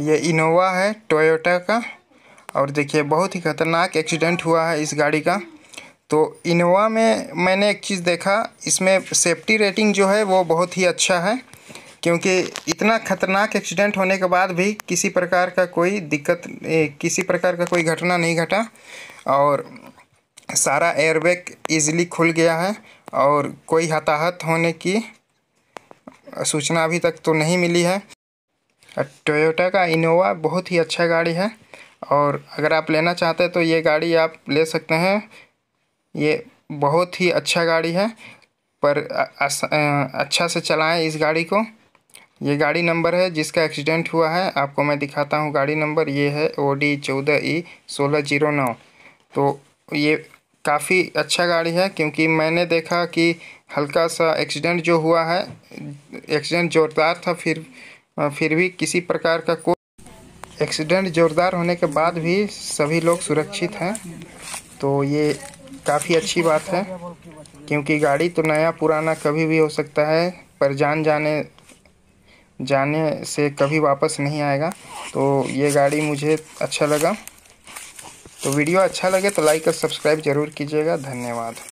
ये इनोवा है टोयोटा का और देखिए बहुत ही ख़तरनाक एक्सीडेंट हुआ है इस गाड़ी का तो इनोवा में मैंने एक चीज़ देखा इसमें सेफ्टी रेटिंग जो है वो बहुत ही अच्छा है क्योंकि इतना खतरनाक एक्सीडेंट होने के बाद भी किसी प्रकार का कोई दिक्कत किसी प्रकार का कोई घटना नहीं घटा और सारा एयरबैग इजीली खुल गया है और कोई हताहत होने की सूचना अभी तक तो नहीं मिली है टोयोटा का इनोवा बहुत ही अच्छा गाड़ी है और अगर आप लेना चाहते हैं तो ये गाड़ी आप ले सकते हैं ये बहुत ही अच्छा गाड़ी है पर अच्छा से चलाएं इस गाड़ी को ये गाड़ी नंबर है जिसका एक्सीडेंट हुआ है आपको मैं दिखाता हूँ गाड़ी नंबर ये है ओ डी चौदह ई e सोलह जीरो नौ तो ये काफ़ी अच्छा गाड़ी है क्योंकि मैंने देखा कि हल्का सा एक्सीडेंट जो हुआ है एक्सीडेंट जोरदार था फिर फिर भी किसी प्रकार का कोई एक्सीडेंट ज़ोरदार होने के बाद भी सभी लोग सुरक्षित हैं तो ये काफ़ी अच्छी बात है क्योंकि गाड़ी तो नया पुराना कभी भी हो सकता है पर जान जाने जाने से कभी वापस नहीं आएगा तो ये गाड़ी मुझे अच्छा लगा तो वीडियो अच्छा लगे तो लाइक और सब्सक्राइब ज़रूर कीजिएगा धन्यवाद